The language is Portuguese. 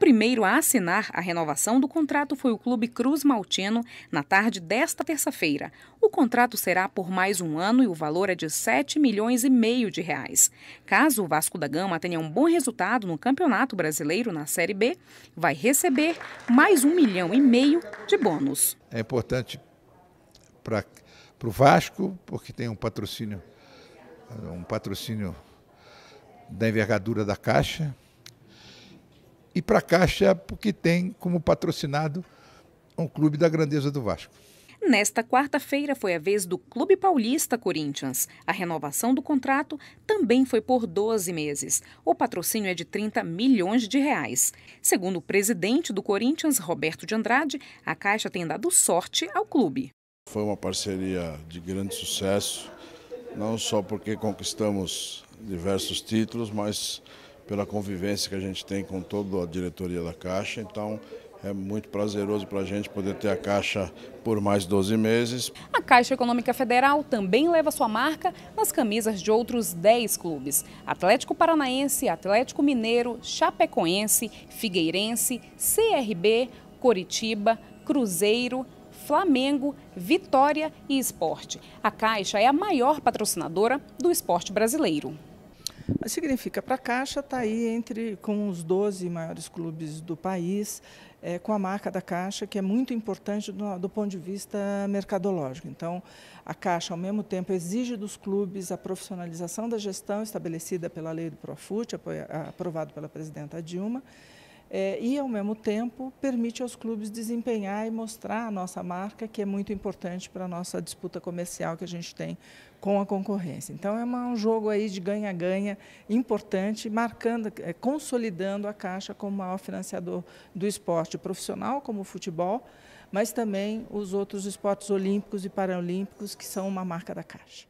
primeiro a assinar a renovação do contrato foi o Clube Cruz Maltino, na tarde desta terça-feira. O contrato será por mais um ano e o valor é de 7 milhões e meio de reais. Caso o Vasco da Gama tenha um bom resultado no Campeonato Brasileiro na Série B, vai receber mais um milhão e meio de bônus. É importante para o Vasco, porque tem um patrocínio, um patrocínio da envergadura da Caixa, e para a Caixa, porque tem como patrocinado um clube da grandeza do Vasco. Nesta quarta-feira foi a vez do Clube Paulista Corinthians. A renovação do contrato também foi por 12 meses. O patrocínio é de 30 milhões de reais. Segundo o presidente do Corinthians, Roberto de Andrade, a Caixa tem dado sorte ao clube. Foi uma parceria de grande sucesso, não só porque conquistamos diversos títulos, mas pela convivência que a gente tem com toda a diretoria da Caixa. Então, é muito prazeroso para a gente poder ter a Caixa por mais 12 meses. A Caixa Econômica Federal também leva sua marca nas camisas de outros 10 clubes: Atlético Paranaense, Atlético Mineiro, Chapecoense, Figueirense, CRB, Coritiba, Cruzeiro, Flamengo, Vitória e Esporte. A Caixa é a maior patrocinadora do esporte brasileiro. Mas significa para a Caixa está aí entre com os 12 maiores clubes do país, é, com a marca da Caixa, que é muito importante do, do, ponto de vista mercadológico. Então, a Caixa, ao mesmo tempo, exige dos clubes a profissionalização da gestão estabelecida pela lei do Profut, aprovado pela presidenta Dilma, é, e, ao mesmo tempo, permite aos clubes desempenhar e mostrar a nossa marca, que é muito importante para a nossa disputa comercial que a gente tem com a concorrência. Então, é uma, um jogo aí de ganha-ganha importante, marcando, é, consolidando a Caixa como maior financiador do esporte profissional, como o futebol, mas também os outros esportes olímpicos e paralímpicos, que são uma marca da Caixa.